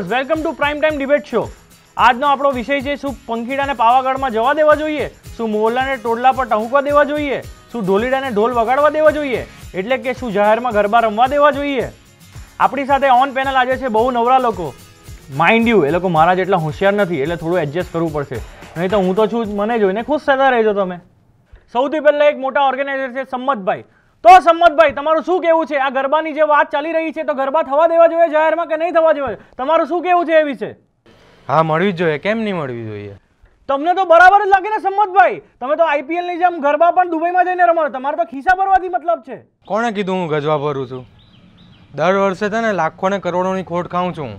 Viewers welcome to prime time debate show આજનો આપણો વિષય છે શું પંખીડાને પાવાગઢમાં જવા દેવા જોઈએ શું મોહલ્લાને ટોડલા પર ટહુકવા દેવા જોઈએ શું ઢોલીડાને ઢોલ વગાડવા દેવા જોઈએ એટલે કે શું જાહેરમાં ગરબા રમવા દેવા જોઈએ આપણી સાથે ઓન પેનલ આજે છે બહુ નવરા લોકો માઇન્ડ યુ એ લોકો મારા જેટલા હોશિયાર નથી એટલે થોડું એડજસ્ટ કરવું પડશે નહીં તો હું તો છું મને જોઈને ખુશ થતા રહેજો તમે સૌથી પહેલાં એક મોટા ઓર્ગેનાઇઝર છે સંમતભાઈ તો સંમતભાઈ તમારું શું કેવું છે આ ગરબાની જે વાત ચાલી રહી છે તો ગરબા થવા દેવા જોઈએ જાહેરમાં કે નહીં થવા જોઈએ તમારું શું કેવું છે એવી છે હા મળવી જ જોઈએ કેમ નહીં મળવી જોઈએ તમને તો બરાબર જ લાગે ને સંમતભાઈ તમે તો આઈપીએલની જેમ ગરબા પણ દુબઈમાં જઈને રમો તમારે તો ખિસ્સા ભરવાથી મતલબ છે કોણે કીધું હું ગજવા ભરું છું દર વર્ષે છે ને લાખો ને કરોડોની ખોટ ખાઉં છું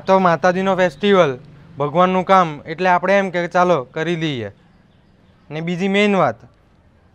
આ તો માતાજીનો ફેસ્ટિવલ ભગવાનનું કામ એટલે આપણે એમ કે ચાલો કરી લઈએ ને બીજી મેઇન વાત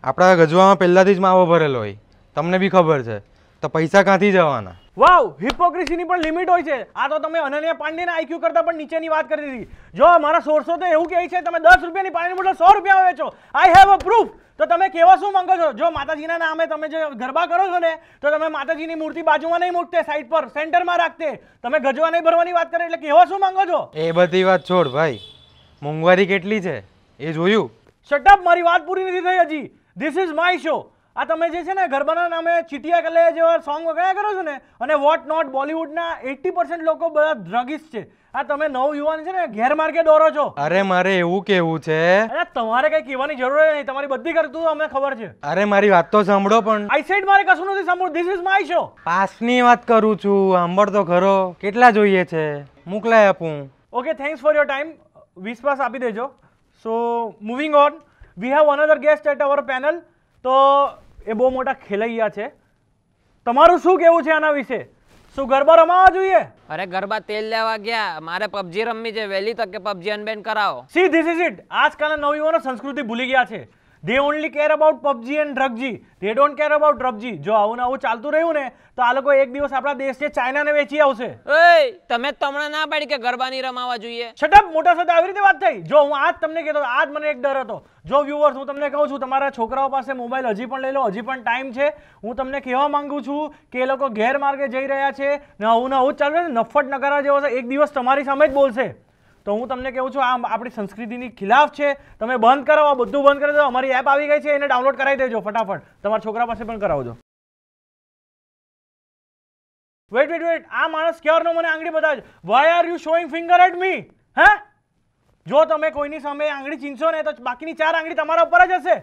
આપણા ગજવામાં પહેલાંથી જ માવો ભરેલો હોય તમને બી ખબર છે તો પૈસા ક્યાંથી જવાના વાવ હિપોક્રેસીની પણ લિમિટ હોય છે આ તો તમે અનન્યા પાંડેના આઈક્યુ કરતાં પણ નીચેની વાત કરી દીધી જો મારા સોર્સો તો એવું કહે છે તમે દસ રૂપિયાની પાણીની બોટલ સો રૂપિયા વેચો આઈ હેવ અ પ્રૂફ તો તમે કેવા શું માંગો છો જો માતાજીના નામે તમે જે ગરબા કરો છો ને તો તમે માતાજીની મૂર્તિ બાજુમાં નહીં મૂકતે સાઈડ પર સેન્ટરમાં રાખતે તમે ગજવા નહીં ભરવાની વાત કરે એટલે કેવા શું માંગો છો એ બધી વાત છોડ ભાઈ મોંઘવારી કેટલી છે એ જોયું શટઅપ મારી વાત પૂરી નથી થઈ હજી ધીસ ઇઝ માય શો આ તમે જે છે ને ગરબાના નામે ચીટિયા કલે જેવા સોંગ વગાડ્યા કરો છો ને અને વોટ નોટ બોલિવૂડના એટી પર્સન્ટ લોકો બધા ડ્રગિસ્ટ છે આ તમે નવ યુવાન છે ને ઘેર દોરો છો અરે મારે એવું કેવું છે અરે તમારે કઈ કહેવાની જરૂર નહીં તમારી બધી કરતું અમને ખબર છે અરે મારી વાત તો સાંભળો પણ આઈ સેડ મારે કશું નથી સાંભળું ધીસ ઇઝ માય શો પાસની વાત કરું છું સાંભળ તો ખરો કેટલા જોઈએ છે મોકલાય આપું okay thanks for your time વિશ્વાસ આપી દેજો so moving on we have another guest at our panel તો એ બહુ મોટા ખેલૈયા છે તમારું શું કેવું છે આના વિશે શું ગરબા રમાવા જોઈએ અરે ગરબા તેલ લેવા ગયા મારે પબજી રમવી છે વહેલી તકે પબજી અનબેન કરાવો સી ધીસ ઇઝ ઇટ આજકાલના નવયુવાનો સંસ્કૃતિ ભૂલી ગયા છે they only care about PUBG and druggy they don't care about druggy જો આવું ને આવું ચાલતું રહ્યું ને તો આ લોકો એક દિવસ આપણા દેશ છે ચાઇનાને વેચી આવશે ઓય તમે તમને ના પાડી કે ગરબાની રમાવા જોઈએ છટપ મોટા સાથે આવી રીતે વાત થઈ જો હું આજ તમને કહેતો આજ મને એક ડર હતો જો વ્યુઅર્સ હું તમને કહું છું તમારા છોકરાઓ પાસે મોબાઈલ હજી પણ લઈ લો હજી પણ ટાઈમ છે હું તમને કહેવા માંગુ છું કે એ લોકો ગેરમાર્ગે જઈ રહ્યા છે ને આવું ને આવું ચાલુ નફટ નકારા જેવો છે એક દિવસ તમારી સામે જ બોલશે તો હું તમને કહું છું આ આપણી સંસ્કૃતિની ખિલાફ છે તમે બંધ કરો આ બધું બંધ કરી દો અમારી એપ આવી ગઈ છે એને ડાઉનલોડ કરાવી દેજો ફટાફટ તમારા છોકરા પાસે પણ કરાવજો વેટ વેટ વેટ આ માણસ ક્યારનો મને આંગળી બતાવે why are you showing finger at me hey જો તમે કોઈની સામે આંગળી ચીનશો ને તો બાકીની ચાર આંગળી તમારા ઉપર જ હશે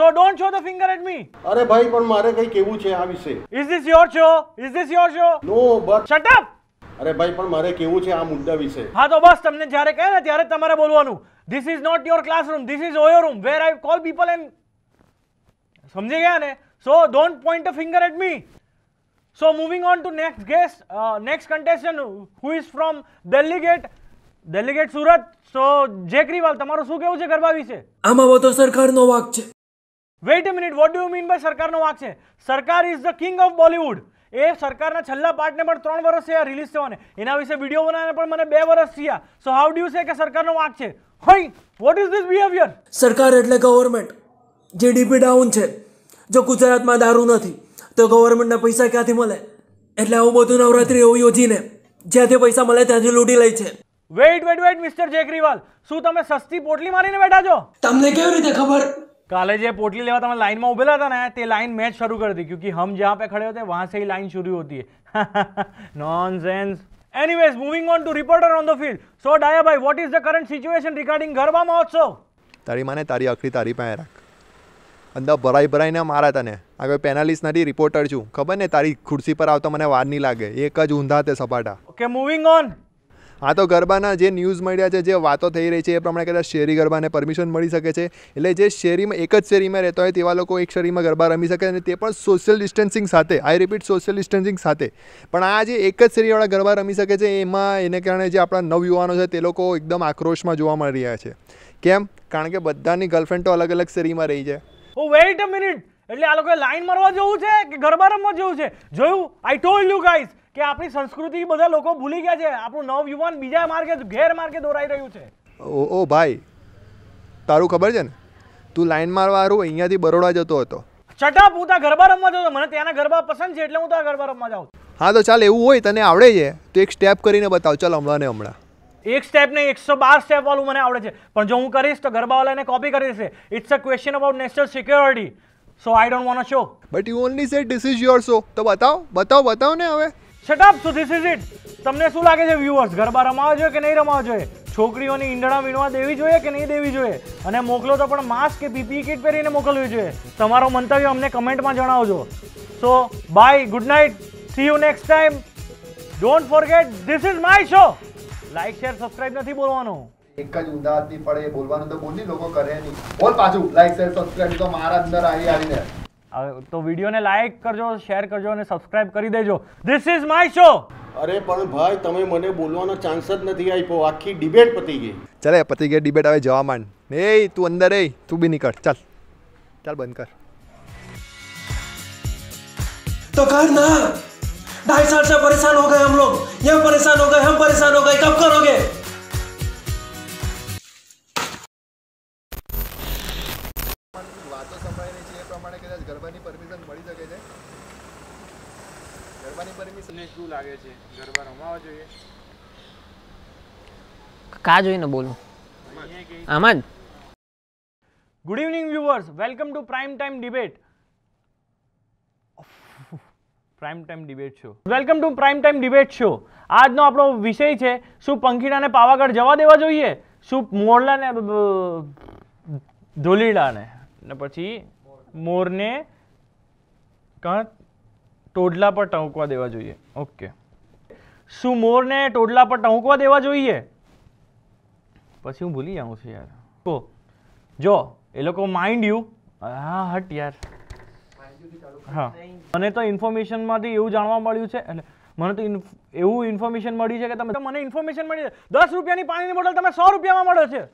so don't show the finger at me અરે ભાઈ પણ મારે કઈ કેવું છે આ વિશે is this your show is this your show no but shut up અરે ભાઈ પણ મારે કેવું છે આ મુદ્દા વિશે હા તો બસ તમને જ્યારે કહે ને ત્યારે તમારે બોલવાનું this is not your classroom this is our room where I call people and સમજી ગયા ને so don't point a finger at me so moving on to next guest next contestant who is from Delhi gate delegate Surat so Jackriwal તમારું શું કેવું છે ગરબા વિશે આમાં બધો સરકારનો વાક છે wait a minute what do you mean by સરકારનો વાક છે Sarkar is the king of Bollywood એ સરકારના છેલ્લા પાર્ટને પણ ત્રણ વર્ષ થયા રિલીઝ થવાને એના વિશે વિડીયો બનાવવાને પણ મને બે વર્ષ થયા સો હાઉ ડુ સે કે સરકારનો વાંક છે હઈ વોટ ઇઝ ધીસ બિહેવિયર સરકાર એટલે ગવર્મેન્ટ જીડીપી ડાઉન છે જો ગુજરાતમાં દારૂ નથી તો ગવર્મેન્ટના પૈસા ક્યાંથી મળે એટલે આવું બધું નવરાત્રી એવું યોજીને જ્યાંથી પૈસા મળે ત્યાંથી લૂંટી લે છે wait wait wait mister Jackriwal શું તમે સસ્તી પોટલી મારીને બેઠા છો તમને કેવી રીતે ખબર काले जो पोटली लेवा तुम लाइन में उबेला था ना तो लाइन मैच शुरू कर दी क्योंकि हम जहाँ पे खड़े होते हैं वहाँ से ही लाइन शुरू होती है nonsense Anyways, moving on to reporter on the field. So, Daya bhai, what is the current situation regarding garba mahotsav તારી માને તારી આખરી તારી પાસે રાખ અંદર ભરાઈ ભરાઈને મારા તને આગળ પેનાલિસ્ટ નથી રિપોર્ટર છું ખબર ને તારી ખુરશી પર આવતા મને વાર નહીં લાગે એક જ ઊંધા તે સપાટા ઓકે મૂવિંગ ઓન હા તો ગરબાના જે ન્યૂઝ મળ્યા છે જે વાતો થઈ રહી છે એ પ્રમાણે કદાચ શેરી ગરબાને પરમિશન મળી શકે છે એટલે જે શેરીમાં એક જ શેરીમાં રહેતા હોય તેવા લોકો એક શેરીમાં ગરબા રમી શકે અને તે પણ સોશિયલ ડિસ્ટન્સિંગ સાથે આઈ રિપીટ સોશિયલ ડિસ્ટન્સિંગ સાથે પણ આ જે એક જ શેરીવાળા ગરબા રમી શકે છે એમાં એને કારણે જે આપણા નવયુવાનો છે તે લોકો એકદમ આક્રોશમાં જોવા મળી રહ્યા છે કેમ કારણ કે બધાની ગર્લફ્રેન્ડ તો અલગ અલગ શેરીમાં રહી છે ઓ વેઇટ અ મિનિટ એટલે આ લોકો લાઈન મારવા જવું છે કે ગરબા રમવા જવું છે જોયું આઈ ટોલ યુ ગાઈઝ કે આપણી સંસ્કૃતિ બધા લોકો ભૂલી ગયા છે આપણું નવયુવાન બીજા માર્ગે ગેરમાર્ગે દોરાઈ રહ્યું છે ઓ ભાઈ તારું ખબર છે ને તું લાઈન મારવારું અહીંયાથી બરોડા જતો હતો ચટાપ હું ત્યાં ગરબા રમવા જતો મને ત્યાંના ગરબા પસંદ છે એટલે હું ત્યાં ગરબા રમવા જાઉં હા તો ચાલ એવું હોય તને આવડે છે તો એક સ્ટેપ કરીને બતાવ ચાલ હમણાં ને હમણાં એક સ્ટેપ ને એકસો બાર સ્ટેપ વાળું મને આવડે છે પણ જો હું કરીશ તો ગરબાવાળાને કોપી કરી દેશે it's a question about national security so I don't want show but you only set this is your show તો બતાવ બતાવ બતાવ ને હવે shut up so this is it તમને શું લાગે છે વ્યુઅર્સ ગરબા રમાવા જોઈએ કે નહીં રમાવા જોઈએ છોકરીઓની ઈંડણા વીણવા દેવી જોઈએ કે નહીં દેવી જોઈએ અને મોકલો તો પણ માસ્ક કે પીપી કિટ પહેરીને મોકલવી જોઈએ તમારો મંતવ્ય અમને કમેન્ટમાં જણાવજો so bye good night see you next time don't forget this is my show like share subscribe નથી બોલવાનું એક જ ઉદાહરણ પડે બોલવાનું તો બોલી લોકો કરે નહીં બોલ પાછું લાઈક શેર સબસ્ક્રાઇબ તો મારા અંદર આવી આવીને તો વિડીયોને લાઈક કરજો શેર કરજો અને સબસ્ક્રાઈબ કરી દેજો ધીસ ઇઝ માય શો અરે પણ ભાઈ તમે મને બોલવાનો ચાન્સ જ નથી આપ્યો આખી ડિબેટ પતી ગઈ ચાલે પતી ગઈ ડિબેટ હવે જવા માંડ એ તું અંદર એ તું બી નીકળ ચાલ ચાલ બંધ કર તો कर ना ढाई साल से परेशान हो गए हम लोग ये परेशान हो गए हम परेशान हो गए कब करोगे કમાણીની છે એ પ્રમાણે કદાચ ગરબાની પરમિશન મળી શકે છે ગરબાની પરમિશન શું લાગે છે ગરબા રમાવા જોઈએ કા જોઈને બોલું આમાં good evening viewers welcome to prime time debate prime time debate show welcome to prime time debate show આજનો આપણો વિષય છે શું પંખીડાને પાવાગઢ જવા દેવા જોઈએ શું મોરલાને ધોલીડાને ને પછી મોરને કાં ટોડલા પર ટહુકવા દેવા જોઈએ ઓકે શું મોરને ટોડલા પર ટહુકવા દેવા જોઈએ પછી હું ભૂલી જાઉં છું યાર કો જો એ લોકો માઇન્ડ યુ હા હટ યાર હા મને તો ઇન્ફોર્મેશનમાંથી એવું જાણવા મળ્યું છે એટલે મને તો એવું ઇન્ફોર્મેશન મળી છે કે તમે મને ઇન્ફોર્મેશન મળી છે દસ રૂપિયાની પાણીની બોટલ તમે સો રૂપિયામાં મળે છે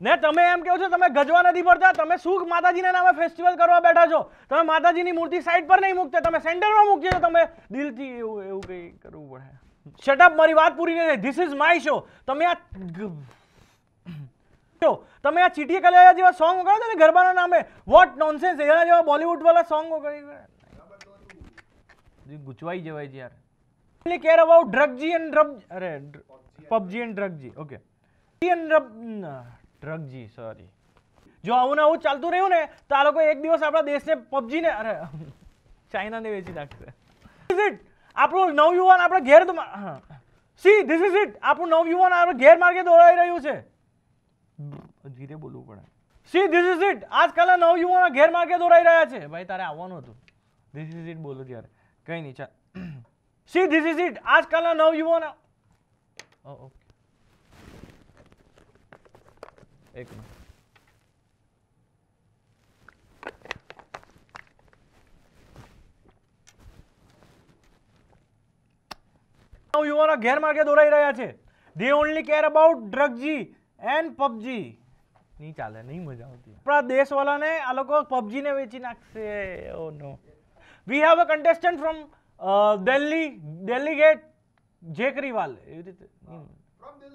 ને તમે એમ કહો છો તમે ગજવા નથી પડતા તમે શું માતાજીના નામે ફેસ્ટિવલ કરવા બેઠા છો તમે માતાજીની મૂર્તિ સાઈડ પર નહીં મૂકતા તમે સેન્ટરમાં મૂકીએ છો તમે દિલથી એવું એવું કંઈ કરવું પડે શટઅપ મારી વાત પૂરી નથી ધીસ ઇઝ માય શો તમે આ તમે આ ચીટી કલાયા જેવા સોંગ ઉગાડો છો ને ગરબાના નામે વોટ નોનસેન્સ એના જેવા બોલિવૂડ વાળા સોંગ વગાડી ગુચવાઈ જવાય છે યાર only care about drug G and drug. Array, PUBG and drug G. Okay. Drug G sorry જો આવું ને આવું ચાલતું રહ્યું ને તો આ લોકો એક દિવસ આપણા દેશને પબજીને અરે ચાઇનાને વેચી નાખશે ઇઝ ઇટ આપણું નવયુવાન આપણે ઘેર સી ધીસ ઇઝ ઇટ આપણું નવયુવાન આપણે ઘેર માર્ગે દોડાઈ રહ્યું છે ધીરે બોલવું પડે સી ધીસ ઇઝ ઇટ આજકાલના નવયુવાનો માર્ગે દોરાઈ રહ્યા છે ભાઈ તારે આવવાનું હતું ધીસ ઇઝ ઇટ બોલો ત્યારે કંઈ નહીં ચાલ સી ધીસ ઇઝ ઇટ આજકાલના નવયુવાનો ઓકે oh, એક યુવાનો ગેરમાર્ગે દોરાઈ રહ્યા છે they only care about drug G and PUBG નહીં ચાલે નહીં મજા આવતી આપણા દેશવાળાને આ લોકો પબજીને વેચી નાખશે oh no we have a contestant from Delhi Delhi gate Jackriwal એવી રીતે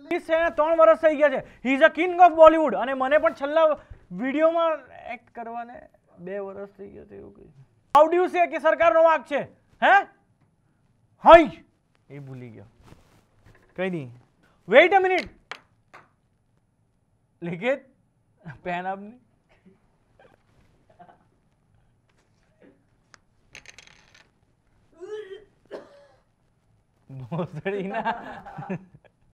છે એને ત્રણ વર્ષ થઈ ગયા છે he is a king of Bollywood અને મને પણ છેલ્લા વિડીયોમાં એક્ટ કરવાને બે વર્ષ થઈ ગયા છે એવું કહ્યું હાઉ ડ્યુ છે કે સરકારનો વાંક છે હે હાઈ એ ભૂલી ગયો કંઈ નહીં વેઇટ અ મિનિટ લિખિત પેન આપની ભોસડીના